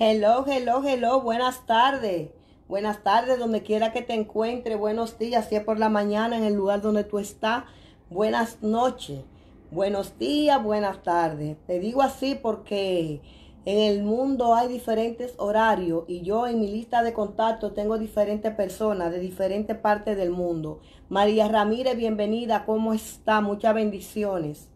Hello, hello, hello, buenas tardes. Buenas tardes, donde quiera que te encuentre. Buenos días, si es por la mañana, en el lugar donde tú estás. Buenas noches, buenos días, buenas tardes. Te digo así porque en el mundo hay diferentes horarios y yo en mi lista de contacto tengo diferentes personas de diferentes partes del mundo. María Ramírez, bienvenida, ¿cómo está? Muchas bendiciones.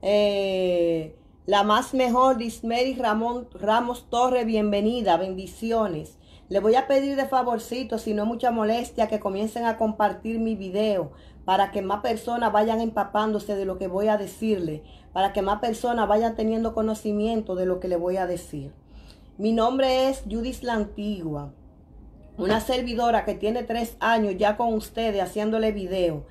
Eh, la más mejor, Dismeris Ramón, Ramos Torre, bienvenida, bendiciones. Le voy a pedir de favorcito, si no mucha molestia, que comiencen a compartir mi video para que más personas vayan empapándose de lo que voy a decirle, para que más personas vayan teniendo conocimiento de lo que le voy a decir. Mi nombre es Judith la Antigua, una servidora que tiene tres años ya con ustedes haciéndole video.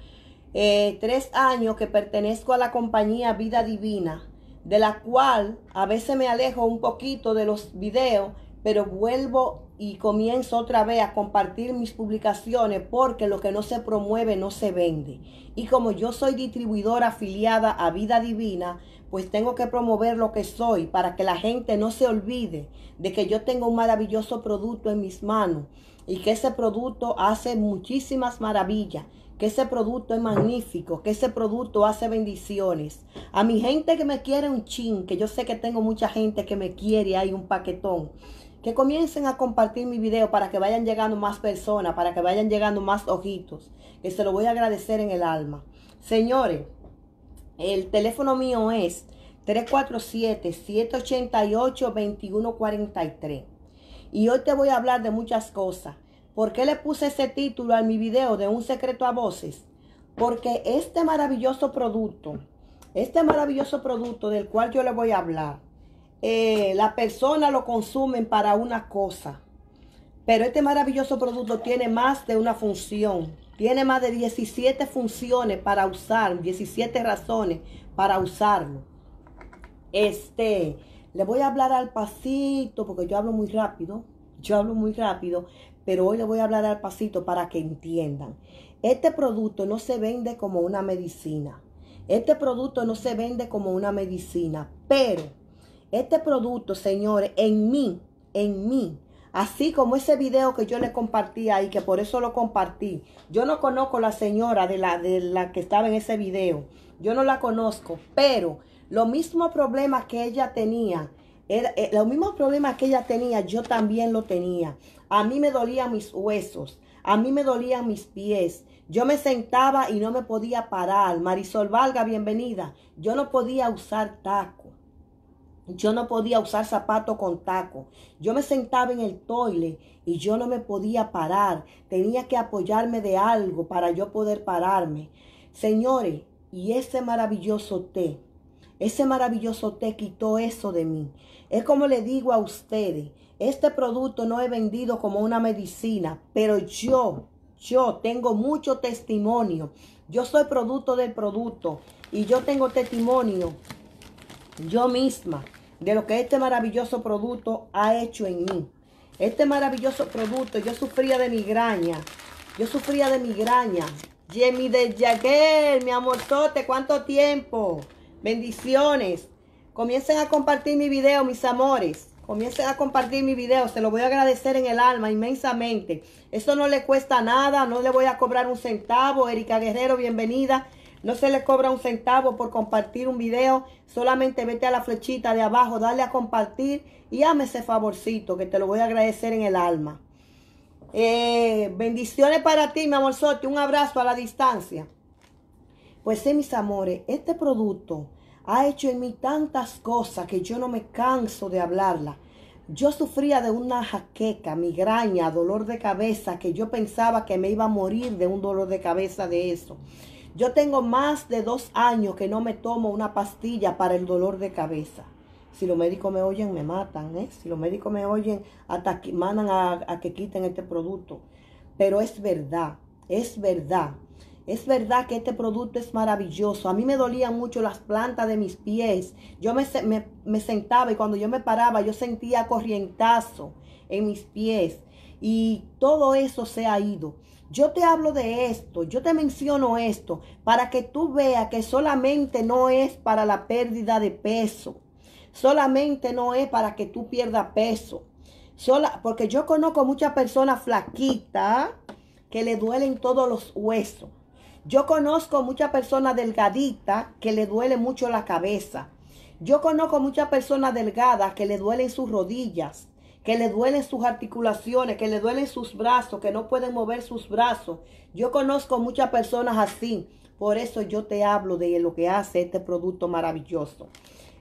Eh, tres años que pertenezco a la compañía Vida Divina, de la cual a veces me alejo un poquito de los videos, pero vuelvo y comienzo otra vez a compartir mis publicaciones porque lo que no se promueve no se vende. Y como yo soy distribuidora afiliada a Vida Divina, pues tengo que promover lo que soy para que la gente no se olvide de que yo tengo un maravilloso producto en mis manos y que ese producto hace muchísimas maravillas que ese producto es magnífico, que ese producto hace bendiciones. A mi gente que me quiere un chin, que yo sé que tengo mucha gente que me quiere, hay un paquetón. Que comiencen a compartir mi video para que vayan llegando más personas, para que vayan llegando más ojitos, que se lo voy a agradecer en el alma. Señores, el teléfono mío es 347-788-2143. Y hoy te voy a hablar de muchas cosas. ¿Por qué le puse ese título a mi video de un secreto a voces? Porque este maravilloso producto, este maravilloso producto del cual yo le voy a hablar, eh, las personas lo consumen para una cosa, pero este maravilloso producto tiene más de una función. Tiene más de 17 funciones para usar, 17 razones para usarlo. Este, le voy a hablar al pasito porque yo hablo muy rápido. Yo hablo muy rápido, pero hoy le voy a hablar al pasito para que entiendan. Este producto no se vende como una medicina. Este producto no se vende como una medicina, pero este producto, señores, en mí, en mí, así como ese video que yo le compartí ahí, que por eso lo compartí. Yo no conozco la señora de la, de la que estaba en ese video. Yo no la conozco, pero los mismos problemas que ella tenía, eh, los mismos problemas que ella tenía, yo también lo tenía. A mí me dolían mis huesos, a mí me dolían mis pies. Yo me sentaba y no me podía parar. Marisol Valga, bienvenida. Yo no podía usar taco. Yo no podía usar zapato con taco. Yo me sentaba en el toile y yo no me podía parar. Tenía que apoyarme de algo para yo poder pararme. Señores, y ese maravilloso té ese maravilloso té quitó eso de mí. Es como le digo a ustedes, este producto no he vendido como una medicina, pero yo, yo tengo mucho testimonio. Yo soy producto del producto y yo tengo testimonio yo misma de lo que este maravilloso producto ha hecho en mí. Este maravilloso producto, yo sufría de migraña. Yo sufría de migraña. Jimmy de Jaguel, mi amorzote, ¿cuánto tiempo? Bendiciones. Comiencen a compartir mi video, mis amores. Comiencen a compartir mi video. Se lo voy a agradecer en el alma inmensamente. Eso no le cuesta nada. No le voy a cobrar un centavo. Erika Guerrero, bienvenida. No se le cobra un centavo por compartir un video. Solamente vete a la flechita de abajo, dale a compartir y ámese ese favorcito que te lo voy a agradecer en el alma. Eh, bendiciones para ti, mi amor te Un abrazo a la distancia. Pues sí, mis amores, este producto ha hecho en mí tantas cosas que yo no me canso de hablarla. Yo sufría de una jaqueca, migraña, dolor de cabeza, que yo pensaba que me iba a morir de un dolor de cabeza de eso. Yo tengo más de dos años que no me tomo una pastilla para el dolor de cabeza. Si los médicos me oyen, me matan, ¿eh? Si los médicos me oyen, hasta que mandan a que quiten este producto. Pero es verdad, es verdad. Es verdad que este producto es maravilloso. A mí me dolían mucho las plantas de mis pies. Yo me, sentaba y cuando yo me paraba, yo sentía corrientazo en mis pies. Y todo eso se ha ido. Yo te hablo de esto, yo te menciono esto, para que tú veas que solamente no es para la pérdida de peso. Solamente no es para que tú pierdas peso. Sola, porque yo conozco muchas personas flaquitas que le duelen todos los huesos. Yo conozco muchas personas delgaditas que le duele mucho la cabeza. Yo conozco muchas personas delgadas que le duelen sus rodillas, que le duelen sus articulaciones, que le duelen sus brazos, que no pueden mover sus brazos. Yo conozco muchas personas así. Por eso yo te hablo de lo que hace este producto maravilloso.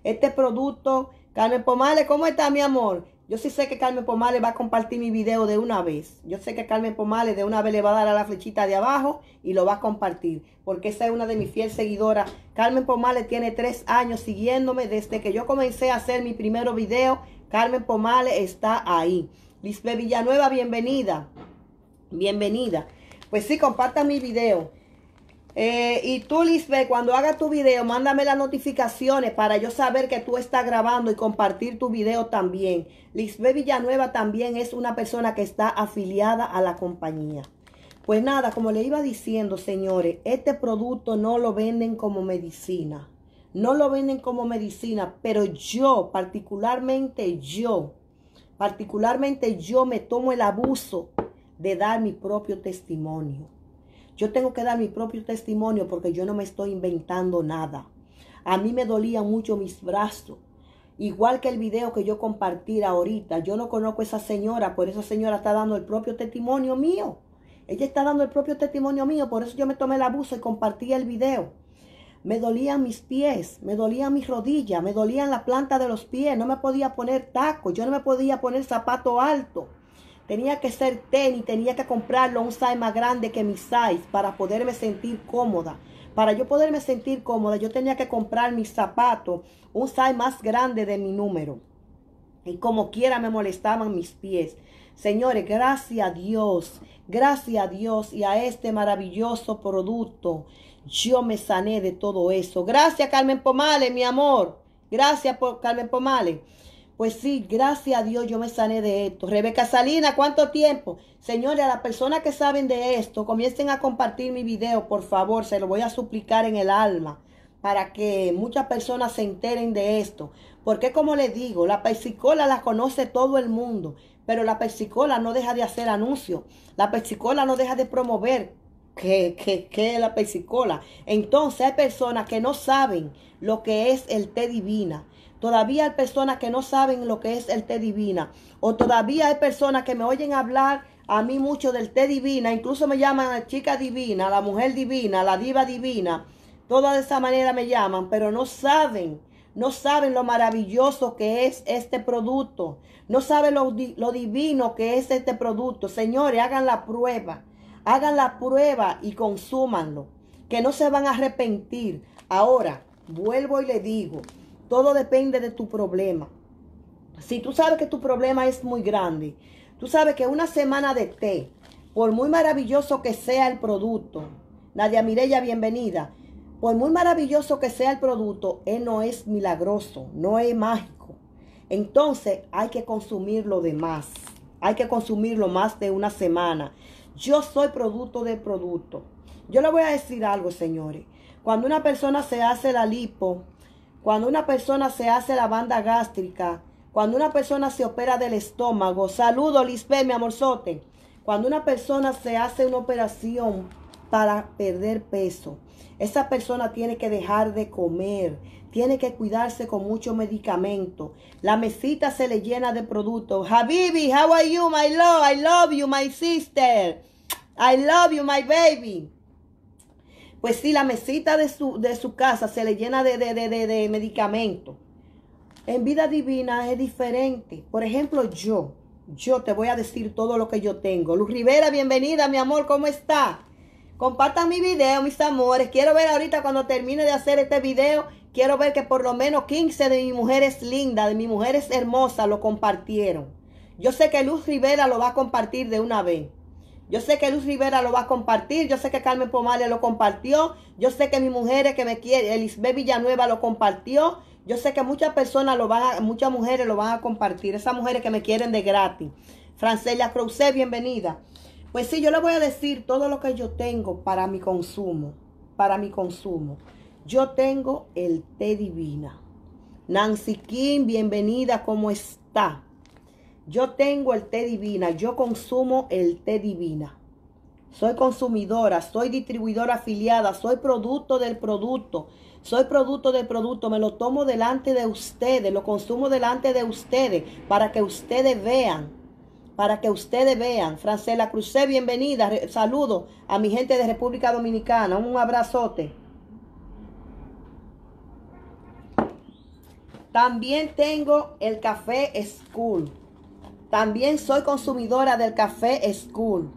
Este producto, Carmen Pomale, ¿cómo está mi amor? Yo sí sé que Carmen Pomales va a compartir mi video de una vez. Yo sé que Carmen Pomales de una vez le va a dar a la flechita de abajo y lo va a compartir. Porque esa es una de mis fieles seguidoras. Carmen Pomales tiene tres años siguiéndome desde que yo comencé a hacer mi primer video. Carmen Pomales está ahí. Lisbeth Villanueva, bienvenida. Bienvenida. Pues sí, compartan mi video. Eh, y tú, Lisbeth, cuando haga tu video, mándame las notificaciones para yo saber que tú estás grabando y compartir tu video también. Lisbeth Villanueva también es una persona que está afiliada a la compañía. Pues nada, como le iba diciendo, señores, este producto no lo venden como medicina. No lo venden como medicina, pero yo, particularmente yo, particularmente yo me tomo el abuso de dar mi propio testimonio yo tengo que dar mi propio testimonio porque yo no me estoy inventando nada. A mí me dolían mucho mis brazos. Igual que el video que yo compartí ahorita, yo no conozco a esa señora, por esa señora está dando el propio testimonio mío. Ella está dando el propio testimonio mío, por eso yo me tomé el abuso y compartí el video. Me dolían mis pies, me dolían mis rodillas, me dolían la planta de los pies, no me podía poner tacos, yo no me podía poner zapato alto. Tenía que ser tenis, tenía que comprarlo un size más grande que mi size para poderme sentir cómoda. Para yo poderme sentir cómoda, yo tenía que comprar mi zapato un size más grande de mi número. Y como quiera me molestaban mis pies. Señores, gracias a Dios, gracias a Dios y a este maravilloso producto, yo me sané de todo eso. Gracias Carmen Pomale, mi amor. Gracias por Carmen Pomale. Pues sí, gracias a Dios yo me sané de esto. Rebeca Salina, ¿cuánto tiempo? Señores, a las personas que saben de esto, comiencen a compartir mi video, por favor, se lo voy a suplicar en el alma para que muchas personas se enteren de esto. Porque como les digo, la persicola la conoce todo el mundo, pero la persicola no deja de hacer anuncios, la persicola no deja de promover que, que, la persicola. Entonces hay personas que no saben lo que es el té divina. Todavía hay personas que no saben lo que es el té divina. O todavía hay personas que me oyen hablar a mí mucho del té divina. Incluso me llaman la chica divina, la mujer divina, la diva divina. Toda de esa manera me llaman, pero no saben. No saben lo maravilloso que es este producto. No saben lo, lo divino que es este producto. Señores, hagan la prueba. Hagan la prueba y consúmanlo. Que no se van a arrepentir. Ahora, vuelvo y le digo, todo depende de tu problema. Si tú sabes que tu problema es muy grande, tú sabes que una semana de té, por muy maravilloso que sea el producto, Nadia Mirella, bienvenida. Por muy maravilloso que sea el producto, él no es milagroso, no es mágico. Entonces hay que consumirlo de más. Hay que consumirlo más de una semana. Yo soy producto de producto. Yo le voy a decir algo, señores. Cuando una persona se hace la lipo, cuando una persona se hace la banda gástrica, cuando una persona se opera del estómago, saludo Lisbeth, mi amorzote. Cuando una persona se hace una operación para perder peso, esa persona tiene que dejar de comer, tiene que cuidarse con mucho medicamento. La mesita se le llena de productos. Habibi, how are you, my love? I love you, my sister. I love you, my baby. Pues si la mesita de su, de su casa se le llena de, de, de, de medicamentos. En vida divina es diferente. Por ejemplo, yo, yo te voy a decir todo lo que yo tengo. Luz Rivera, bienvenida, mi amor, ¿cómo está? Compartan mi video, mis amores. Quiero ver ahorita cuando termine de hacer este video, quiero ver que por lo menos 15 de mis mujeres lindas, de mis mujeres hermosas, lo compartieron. Yo sé que Luz Rivera lo va a compartir de una vez. Yo sé que Luz Rivera lo va a compartir, yo sé que Carmen Pomale lo compartió, yo sé que mis mujeres que me quieren, Elizabeth Villanueva lo compartió, yo sé que muchas personas lo van a, muchas mujeres lo van a compartir, esas mujeres que me quieren de gratis. Francelia Cruzé, bienvenida. Pues sí, yo le voy a decir todo lo que yo tengo para mi consumo, para mi consumo. Yo tengo el té divina. Nancy Kim, bienvenida, ¿cómo está? Yo tengo el té divina, yo consumo el té divina. Soy consumidora, soy distribuidora afiliada, soy producto del producto, soy producto del producto, me lo tomo delante de ustedes, lo consumo delante de ustedes para que ustedes vean, para que ustedes vean. Francela Cruzé, bienvenida, saludo a mi gente de República Dominicana, un abrazote. También tengo el café School. También soy consumidora del café School.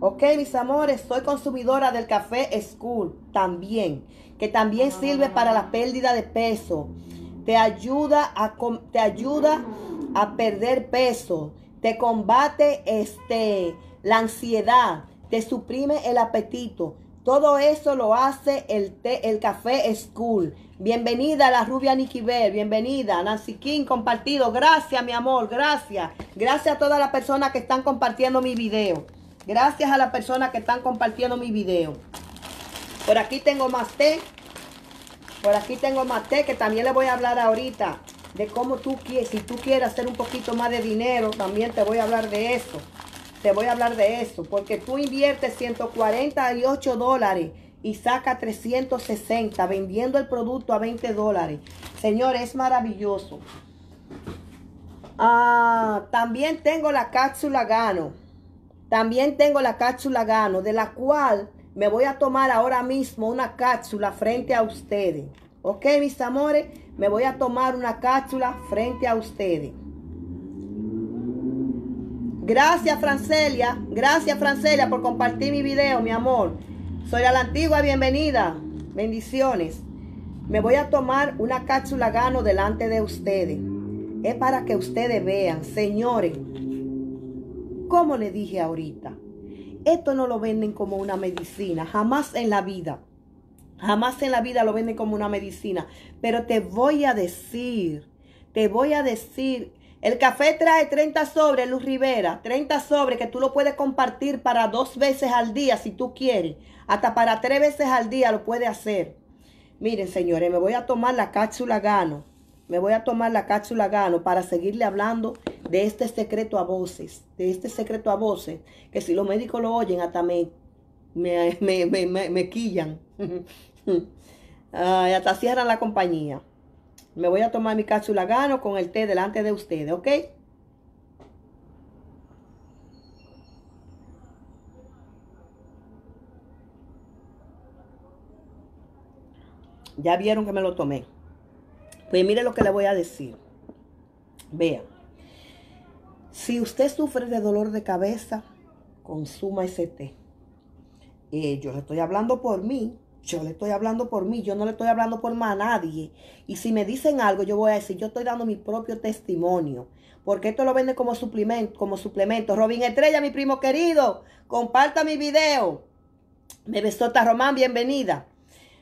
Ok, mis amores, soy consumidora del café School también, que también sirve para la pérdida de peso. Te ayuda a, te ayuda a perder peso, te combate este, la ansiedad, te suprime el apetito, todo eso lo hace el, té, el Café School. Bienvenida a la rubia Nikibel, bienvenida Nancy King, compartido. Gracias, mi amor, gracias. Gracias a todas las personas que están compartiendo mi video. Gracias a las personas que están compartiendo mi video. Por aquí tengo más té. Por aquí tengo más té que también le voy a hablar ahorita de cómo tú quieres, si tú quieres hacer un poquito más de dinero, también te voy a hablar de eso. Te voy a hablar de eso, porque tú inviertes 148 dólares y saca 360 vendiendo el producto a 20 dólares. Señor, es maravilloso. Ah, también tengo la cápsula Gano. También tengo la cápsula Gano, de la cual me voy a tomar ahora mismo una cápsula frente a ustedes. ¿Ok, mis amores? Me voy a tomar una cápsula frente a ustedes. Gracias, Francelia. Gracias, Francelia, por compartir mi video, mi amor. Soy la antigua, bienvenida. Bendiciones. Me voy a tomar una cápsula gano delante de ustedes. Es para que ustedes vean, señores, como le dije ahorita, esto no lo venden como una medicina, jamás en la vida. Jamás en la vida lo venden como una medicina. Pero te voy a decir, te voy a decir el café trae 30 sobres, Luz Rivera, 30 sobres que tú lo puedes compartir para dos veces al día si tú quieres. Hasta para tres veces al día lo puedes hacer. Miren, señores, me voy a tomar la cápsula gano. Me voy a tomar la cápsula gano para seguirle hablando de este secreto a voces. De este secreto a voces. Que si los médicos lo oyen, hasta me, quillan. hasta cierran la compañía. Me voy a tomar mi cápsula gano con el té delante de ustedes, ¿ok? Ya vieron que me lo tomé. Pues mire lo que le voy a decir. Vea, Si usted sufre de dolor de cabeza, consuma ese té. Eh, yo le estoy hablando por mí, yo le estoy hablando por mí, yo no le estoy hablando por más a nadie. Y si me dicen algo, yo voy a decir, yo estoy dando mi propio testimonio. Porque esto lo venden como suplemento, como suplemento. Robin Estrella, mi primo querido, comparta mi video. Me besota Román, bienvenida.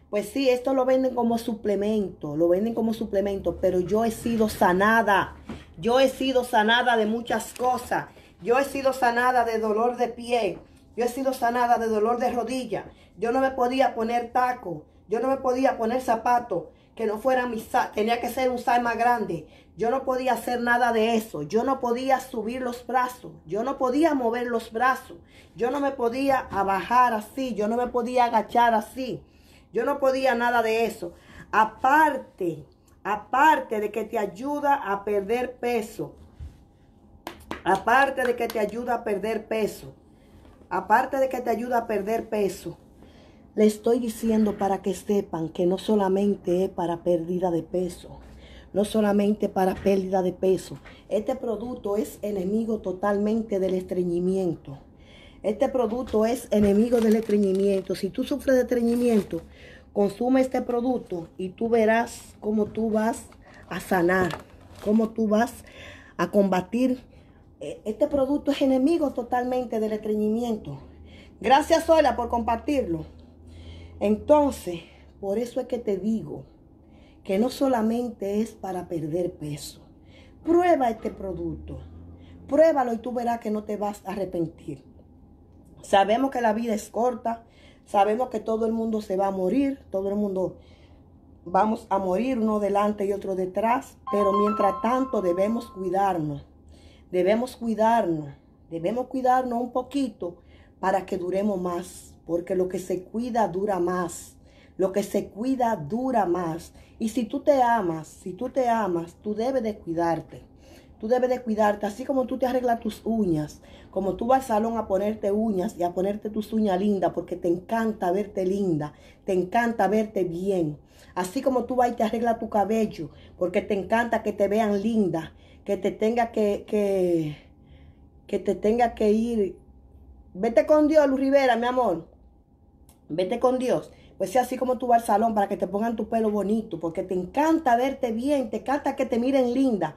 Pues sí, esto lo venden como suplemento, lo venden como suplemento, pero yo he sido sanada. Yo he sido sanada de muchas cosas. Yo he sido sanada de dolor de pie. Yo he sido sanada de dolor de rodilla. Yo no me podía poner taco. Yo no me podía poner zapato que no fuera mi tenía que ser un sal más grande. Yo no podía hacer nada de eso. Yo no podía subir los brazos. Yo no podía mover los brazos. Yo no me podía abajar así. Yo no me podía agachar así. Yo no podía nada de eso. Aparte, aparte de que te ayuda a perder peso. Aparte de que te ayuda a perder peso aparte de que te ayuda a perder peso, le estoy diciendo para que sepan que no solamente es para pérdida de peso, no solamente para pérdida de peso. Este producto es enemigo totalmente del estreñimiento. Este producto es enemigo del estreñimiento. Si tú sufres de estreñimiento, consume este producto y tú verás cómo tú vas a sanar, cómo tú vas a combatir eh, este producto es enemigo totalmente del estreñimiento. Gracias, Sola, por compartirlo. Entonces, por eso es que te digo que no solamente es para perder peso. Prueba este producto. Pruébalo y tú verás que no te vas a arrepentir. Sabemos que la vida es corta. Sabemos que todo el mundo se va a morir. Todo el mundo vamos a morir, uno delante y otro detrás. Pero mientras tanto debemos cuidarnos Debemos cuidarnos, debemos cuidarnos un poquito para que duremos más, porque lo que se cuida dura más. Lo que se cuida dura más. Y si tú te amas, si tú te amas, tú debes de cuidarte. Tú debes de cuidarte, así como tú te arreglas tus uñas, como tú vas al salón a ponerte uñas y a ponerte tus uñas lindas, porque te encanta verte linda, te encanta verte bien. Así como tú vas y te arreglas tu cabello, porque te encanta que te vean linda que te tenga que, que, que te tenga que ir. Vete con Dios, Luz Rivera, mi amor. Vete con Dios. Pues sea así como tú vas al salón para que te pongan tu pelo bonito, porque te encanta verte bien, te encanta que te miren linda.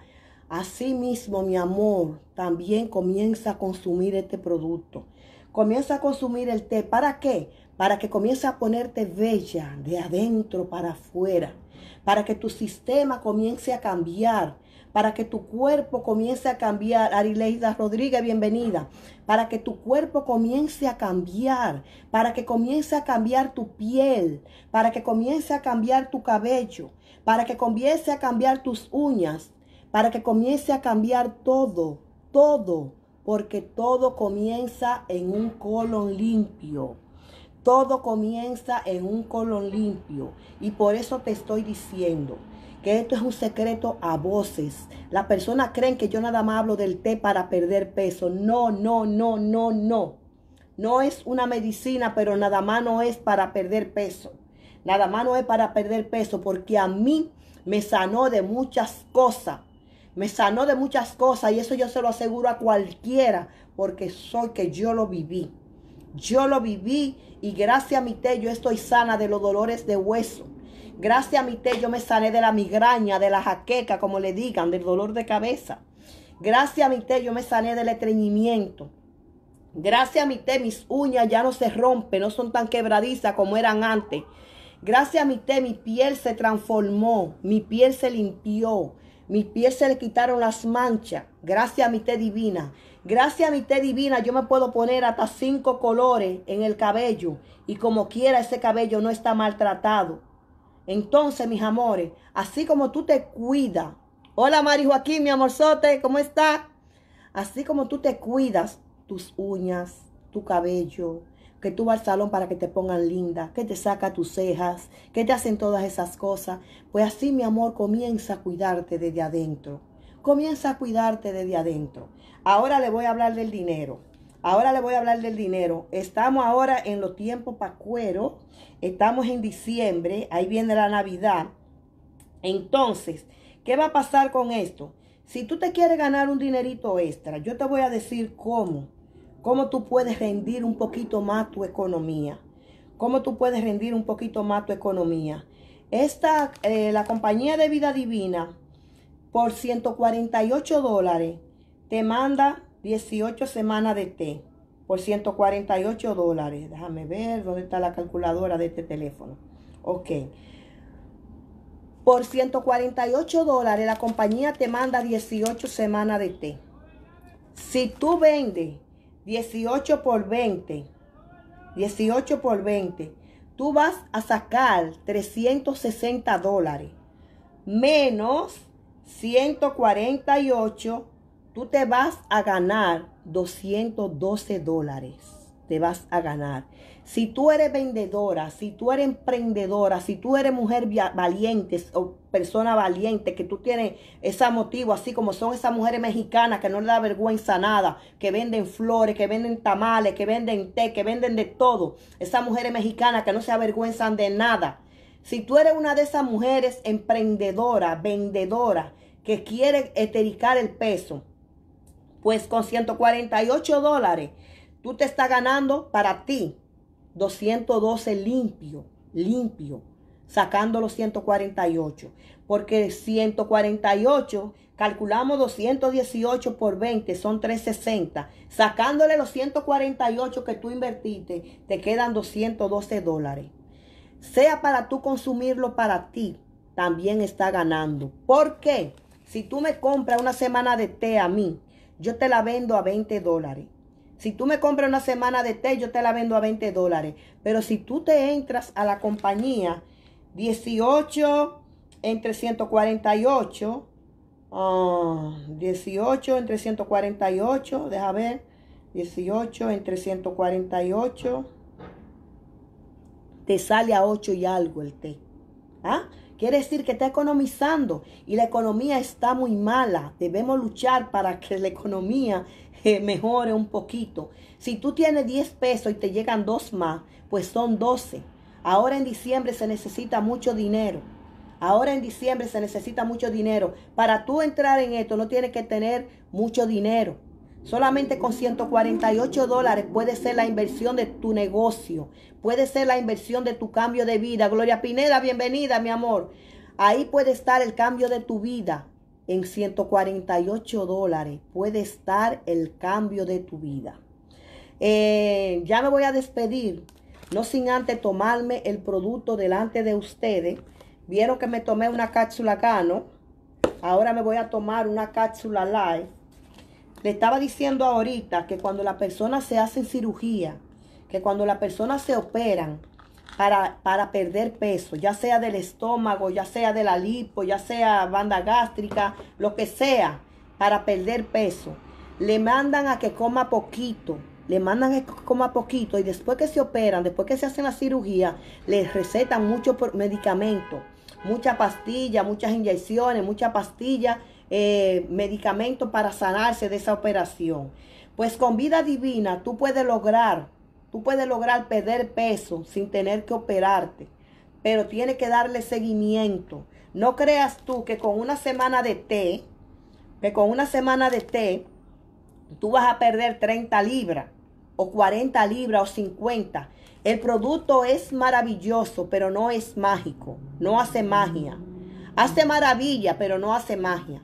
Así mismo, mi amor, también comienza a consumir este producto. Comienza a consumir el té. ¿Para qué? Para que comience a ponerte bella de adentro para afuera. Para que tu sistema comience a cambiar para que tu cuerpo comience a cambiar. Arileida Rodríguez, bienvenida. Para que tu cuerpo comience a cambiar, para que comience a cambiar tu piel, para que comience a cambiar tu cabello, para que comience a cambiar tus uñas, para que comience a cambiar todo, todo, porque todo comienza en un colon limpio. Todo comienza en un colon limpio. Y por eso te estoy diciendo, que esto es un secreto a voces. Las personas creen que yo nada más hablo del té para perder peso. No, no, no, no, no. No es una medicina, pero nada más no es para perder peso. Nada más no es para perder peso porque a mí me sanó de muchas cosas. Me sanó de muchas cosas y eso yo se lo aseguro a cualquiera porque soy que yo lo viví. Yo lo viví y gracias a mi té yo estoy sana de los dolores de hueso. Gracias a mi té yo me sané de la migraña, de la jaqueca, como le digan, del dolor de cabeza. Gracias a mi té yo me sané del estreñimiento. Gracias a mi té mis uñas ya no se rompen, no son tan quebradizas como eran antes. Gracias a mi té mi piel se transformó, mi piel se limpió, mi piel se le quitaron las manchas. Gracias a mi té divina. Gracias a mi té divina yo me puedo poner hasta cinco colores en el cabello y como quiera ese cabello no está maltratado. Entonces, mis amores, así como tú te cuidas. Hola, Mari Joaquín, mi amorzote, ¿cómo está? Así como tú te cuidas tus uñas, tu cabello, que tú vas al salón para que te pongan linda, que te saca tus cejas, que te hacen todas esas cosas. Pues así, mi amor, comienza a cuidarte desde adentro. Comienza a cuidarte desde adentro. Ahora le voy a hablar del dinero. Ahora le voy a hablar del dinero. Estamos ahora en los tiempos cuero. Estamos en diciembre. Ahí viene la Navidad. Entonces, ¿qué va a pasar con esto? Si tú te quieres ganar un dinerito extra, yo te voy a decir cómo. Cómo tú puedes rendir un poquito más tu economía. Cómo tú puedes rendir un poquito más tu economía. Esta, eh, la compañía de vida divina, por 148 dólares, te manda 18 semanas de té por 148 dólares. Déjame ver dónde está la calculadora de este teléfono. Ok. Por 148 dólares la compañía te manda 18 semanas de té. Si tú vendes 18 por 20, 18 por 20, tú vas a sacar 360 dólares menos 148 tú te vas a ganar 212 dólares. Te vas a ganar. Si tú eres vendedora, si tú eres emprendedora, si tú eres mujer valiente o persona valiente, que tú tienes ese motivo, así como son esas mujeres mexicanas que no le da vergüenza nada, que venden flores, que venden tamales, que venden té, que venden de todo. Esas mujeres mexicanas que no se avergüenzan de nada. Si tú eres una de esas mujeres emprendedora, vendedora, que quiere estericar el peso, pues con 148 dólares, tú te estás ganando para ti 212 limpio, limpio, sacando los 148. Porque 148, calculamos 218 por 20, son 360. Sacándole los 148 que tú invertiste, te quedan 212 dólares. Sea para tú consumirlo para ti, también está ganando. ¿Por qué? Si tú me compras una semana de té a mí, yo te la vendo a 20 dólares. Si tú me compras una semana de té, yo te la vendo a 20 dólares. Pero si tú te entras a la compañía, 18 entre 148, 18 ah, entre 148, deja ver, 18 entre 148, te sale a 8 y algo el té. ¿Ah? Quiere decir que está economizando y la economía está muy mala. Debemos luchar para que la economía eh, mejore un poquito. Si tú tienes 10 pesos y te llegan dos más, pues son 12. Ahora en diciembre se necesita mucho dinero. Ahora en diciembre se necesita mucho dinero. Para tú entrar en esto no tienes que tener mucho dinero. Solamente con 148 dólares puede ser la inversión de tu negocio, puede ser la inversión de tu cambio de vida. Gloria Pineda, bienvenida, mi amor. Ahí puede estar el cambio de tu vida. En 148 dólares puede estar el cambio de tu vida. Eh, ya me voy a despedir, no sin antes tomarme el producto delante de ustedes. Vieron que me tomé una cápsula cano. Ahora me voy a tomar una cápsula live le estaba diciendo ahorita que cuando la persona se hace cirugía, que cuando la persona se operan para, perder peso, ya sea del estómago, ya sea de la lipo, ya sea banda gástrica, lo que sea, para perder peso, le mandan a que coma poquito, le mandan a que coma poquito y después que se operan, después que se hacen la cirugía, les recetan muchos medicamentos, mucha pastilla, muchas inyecciones, mucha pastilla eh, medicamento para sanarse de esa operación. Pues con vida divina tú puedes lograr, tú puedes lograr perder peso sin tener que operarte, pero tiene que darle seguimiento. No creas tú que con una semana de té, que con una semana de té, tú vas a perder 30 libras o 40 libras o 50. El producto es maravilloso, pero no es mágico, no hace magia. Hace maravilla, pero no hace magia.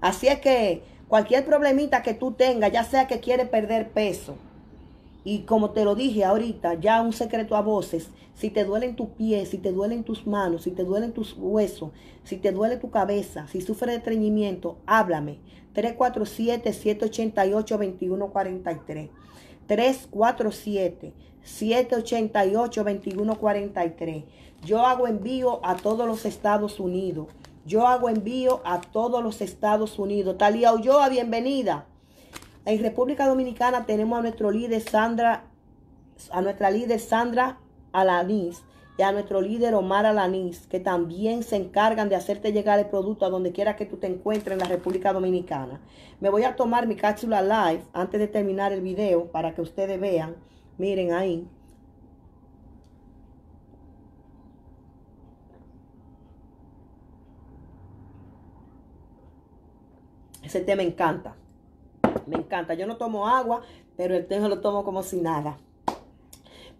Así es que cualquier problemita que tú tengas, ya sea que quieres perder peso, y como te lo dije ahorita, ya un secreto a voces, si te duelen tus pies, si te duelen tus manos, si te duelen tus huesos, si te duele tu cabeza, si sufres de estreñimiento, háblame. 347-788-2143. 347-788-2143. Yo hago envío a todos los Estados Unidos. Yo hago envío a todos los Estados Unidos. Talía Ulloa, bienvenida. En República Dominicana tenemos a nuestro líder Sandra, a nuestra líder Sandra Alaniz y a nuestro líder Omar Alaniz, que también se encargan de hacerte llegar el producto a donde quiera que tú te encuentres en la República Dominicana. Me voy a tomar mi cápsula live antes de terminar el video para que ustedes vean. Miren ahí. Ese té me encanta. Me encanta. Yo no tomo agua, pero el té lo tomo como si nada.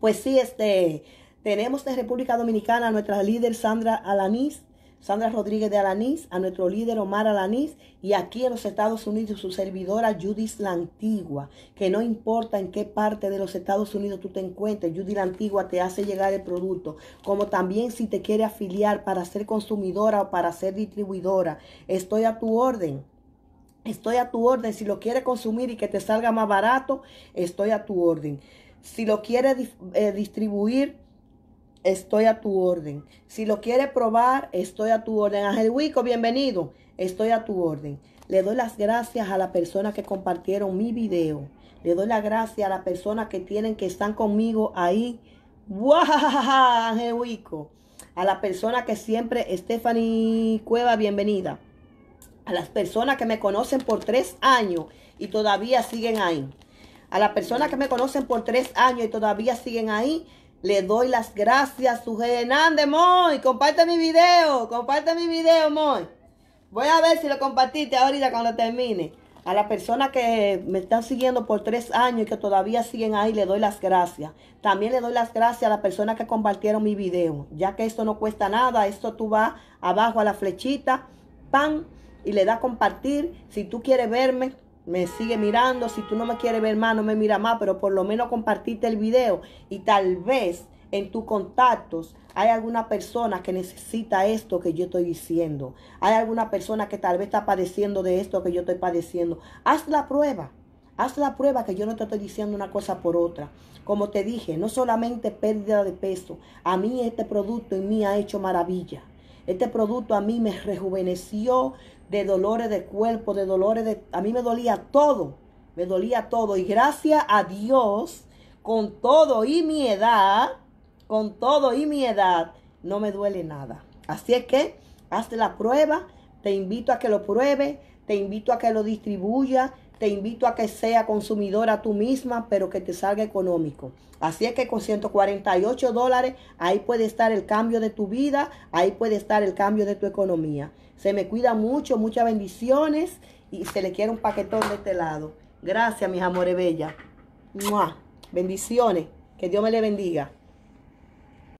Pues sí, este, tenemos de República Dominicana a nuestra líder Sandra Alanís, Sandra Rodríguez de Alanís, a nuestro líder Omar Alanís y aquí en los Estados Unidos su servidora Judith la Antigua, que no importa en qué parte de los Estados Unidos tú te encuentres, Judith la Antigua te hace llegar el producto, como también si te quiere afiliar para ser consumidora o para ser distribuidora, estoy a tu orden. Estoy a tu orden. Si lo quiere consumir y que te salga más barato, estoy a tu orden. Si lo quiere eh, distribuir, estoy a tu orden. Si lo quiere probar, estoy a tu orden. Ángel Wico, bienvenido. Estoy a tu orden. Le doy las gracias a la persona que compartieron mi video. Le doy las gracias a las personas que tienen, que están conmigo ahí. ¡Wow! Ángel Wico. A la persona que siempre, Stephanie Cueva, bienvenida a las personas que me conocen por tres años y todavía siguen ahí. A las personas que me conocen por tres años y todavía siguen ahí, le doy las gracias, su de Moy. Comparte mi video, comparte mi video, Moy. Voy a ver si lo compartiste ahorita cuando termine. A las personas que me están siguiendo por tres años y que todavía siguen ahí, le doy las gracias. También le doy las gracias a las personas que compartieron mi video, ya que esto no cuesta nada. Esto tú vas abajo a la flechita, ¡Pam! y le da compartir. Si tú quieres verme, me sigue mirando. Si tú no me quieres ver más, no me mira más, pero por lo menos compartiste el video y tal vez en tus contactos hay alguna persona que necesita esto que yo estoy diciendo. Hay alguna persona que tal vez está padeciendo de esto que yo estoy padeciendo. Haz la prueba. Haz la prueba que yo no te estoy diciendo una cosa por otra. Como te dije, no solamente pérdida de peso. A mí este producto en mí ha hecho maravilla. Este producto a mí me rejuveneció de dolores de cuerpo, de dolores de... A mí me dolía todo, me dolía todo. Y gracias a Dios, con todo y mi edad, con todo y mi edad, no me duele nada. Así es que, hazte la prueba, te invito a que lo pruebe, te invito a que lo distribuya, te invito a que sea consumidora tú misma, pero que te salga económico. Así es que con 148 dólares, ahí puede estar el cambio de tu vida, ahí puede estar el cambio de tu economía. Se me cuida mucho, muchas bendiciones y se le quiere un paquetón de este lado. Gracias, mis amores bellas. Bendiciones. Que Dios me le bendiga.